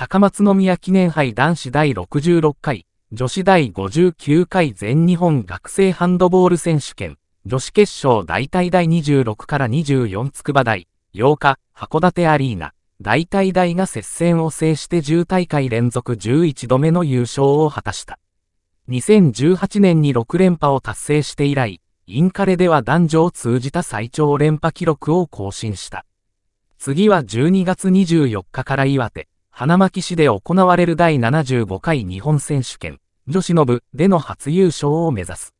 高松宮記念杯男子第66回、女子第59回全日本学生ハンドボール選手権、女子決勝大体第26から24筑波大、8日、函館アリーナ、大体大が接戦を制して10大会連続11度目の優勝を果たした。2018年に6連覇を達成して以来、インカレでは男女を通じた最長連覇記録を更新した。次は12月24日から岩手、花巻市で行われる第75回日本選手権、女子の部での初優勝を目指す。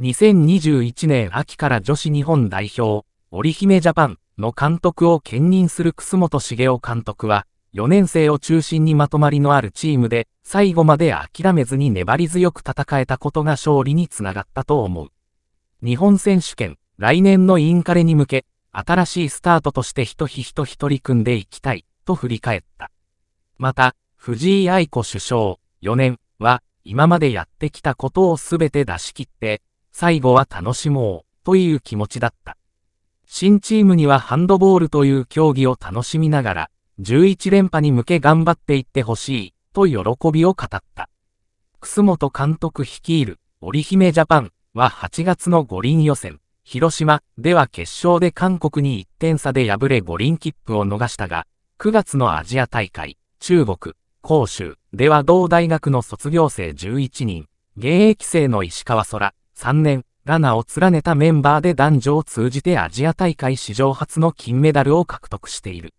2021年秋から女子日本代表、織姫ジャパンの監督を兼任する楠本茂雄監督は、4年生を中心にまとまりのあるチームで、最後まで諦めずに粘り強く戦えたことが勝利につながったと思う。日本選手権、来年のインカレに向け、新しいスタートとして一人一人取り組んでいきたい、と振り返った。また、藤井愛子首相4年は、今までやってきたことをすべて出し切って、最後は楽しもうという気持ちだった。新チームにはハンドボールという競技を楽しみながら、11連覇に向け頑張っていってほしい、と喜びを語った。楠本監督率いる、織姫ジャパンは8月の五輪予選、広島では決勝で韓国に1点差で敗れ五輪切符を逃したが、9月のアジア大会、中国、広州では同大学の卒業生11人、現役生の石川空、3年、ラナを連ねたメンバーで男女を通じてアジア大会史上初の金メダルを獲得している。